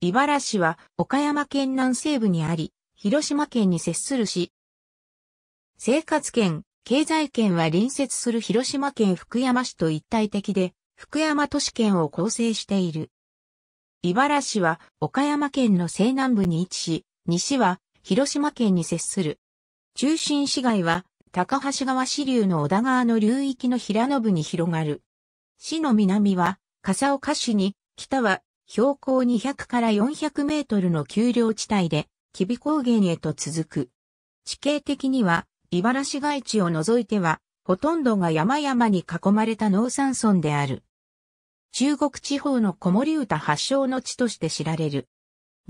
茨市は岡山県南西部にあり、広島県に接する市。生活圏、経済圏は隣接する広島県福山市と一体的で、福山都市圏を構成している。茨市は岡山県の西南部に位置し、西は広島県に接する。中心市街は高橋川支流の小田川の流域の平野部に広がる。市の南は笠岡市に、北は標高200から400メートルの丘陵地帯で、吉備高原へと続く。地形的には、茨市街地を除いては、ほとんどが山々に囲まれた農山村である。中国地方の子守歌発祥の地として知られる。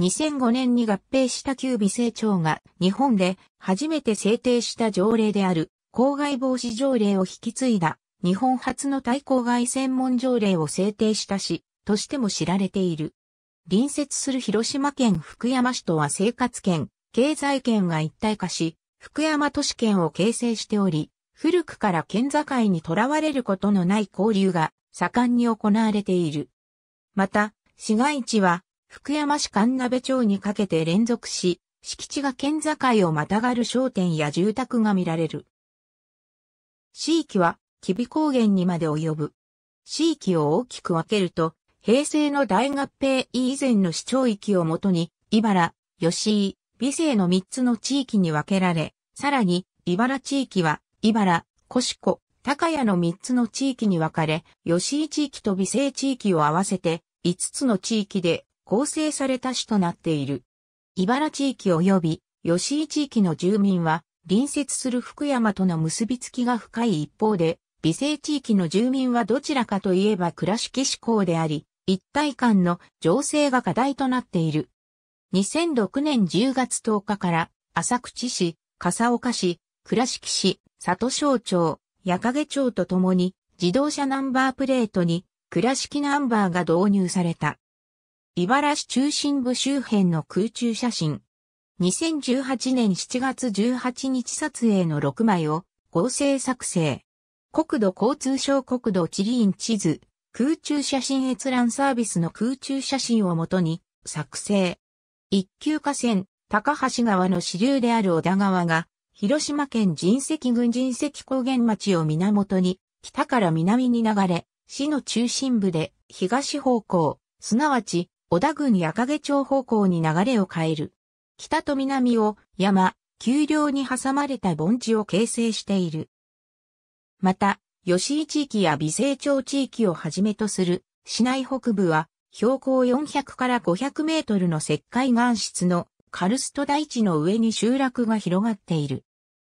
2005年に合併した旧美成長が日本で初めて制定した条例である公害防止条例を引き継いだ日本初の対公害専門条例を制定したし、としても知られている。隣接する広島県福山市とは生活圏、経済圏が一体化し、福山都市圏を形成しており、古くから県境にとらわれることのない交流が盛んに行われている。また、市街地は福山市神鍋町にかけて連続し、敷地が県境をまたがる商店や住宅が見られる。地域は、吉備高原にまで及ぶ。地域を大きく分けると、平成の大合併以前の市町域をもとに、茨、吉井、美生の3つの地域に分けられ、さらに、茨地域は、茨、シ子、高谷の3つの地域に分かれ、吉井地域と美生地域を合わせて、5つの地域で構成された市となっている。茨地域及び吉井地域の住民は、隣接する福山との結びつきが深い一方で、美生地域の住民はどちらかといえば倉敷志向であり、一体感の情勢が課題となっている。2006年10月10日から、浅口市、笠岡市、倉敷市、里庄町、矢掛町とともに、自動車ナンバープレートに、倉敷ナンバーが導入された。茨市中心部周辺の空中写真。2018年7月18日撮影の6枚を合成作成。国土交通省国土地理院地図空中写真閲覧サービスの空中写真をもとに作成。一級河川、高橋川の支流である小田川が、広島県人石郡人石高原町を源に、北から南に流れ、市の中心部で東方向、すなわち小田郡矢掛町方向に流れを変える。北と南を山、丘陵に挟まれた盆地を形成している。また、吉井地域や美成町地域をはじめとする市内北部は標高400から500メートルの石灰岩質のカルスト台地の上に集落が広がっている。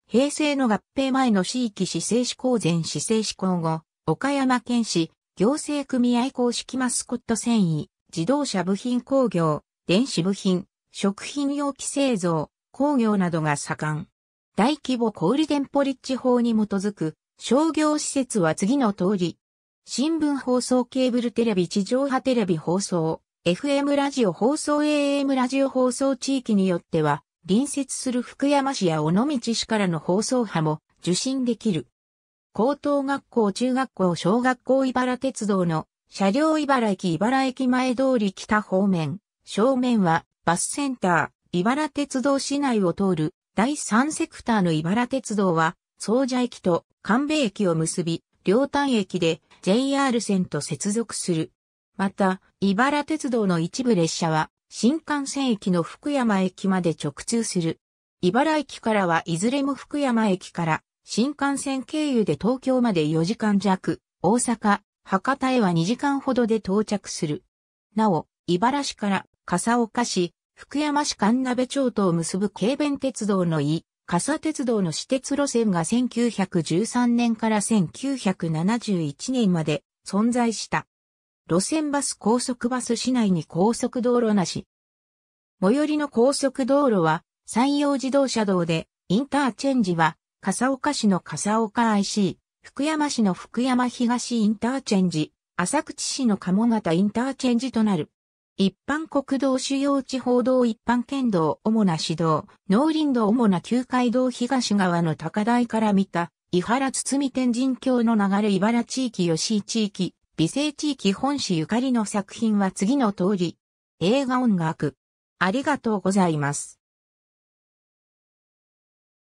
平成の合併前の市域市政施行前市政施行後、岡山県市、行政組合公式マスコット繊維、自動車部品工業、電子部品、食品容器製造、工業などが盛ん。大規模小売店ポリッジ法に基づく商業施設は次の通り。新聞放送ケーブルテレビ地上波テレビ放送、FM ラジオ放送 AM ラジオ放送地域によっては、隣接する福山市や尾道市からの放送波も受信できる。高等学校、中学校、小学校、茨鉄道の車両茨駅、茨駅前通り北方面、正面はバスセンター、茨鉄道市内を通る第3セクターの茨鉄道は、総社駅と神戸駅を結び、両端駅で JR 線と接続する。また、茨鉄道の一部列車は、新幹線駅の福山駅まで直通する。茨駅からはいずれも福山駅から、新幹線経由で東京まで4時間弱、大阪、博多へは2時間ほどで到着する。なお、茨市から笠岡市、福山市神鍋町とを結ぶ軽便鉄道の伊笠鉄道の私鉄路線が1913年から1971年まで存在した。路線バス高速バス市内に高速道路なし。最寄りの高速道路は山陽自動車道で、インターチェンジは笠岡市の笠岡 IC、福山市の福山東インターチェンジ、浅口市の鴨方インターチェンジとなる。一般国道主要地方道一般県道主な市道、農林道主な旧街道東側の高台から見た、伊原堤天神橋の流れ茨地域吉井地域、美声地域本市ゆかりの作品は次の通り、映画音楽。ありがとうございます。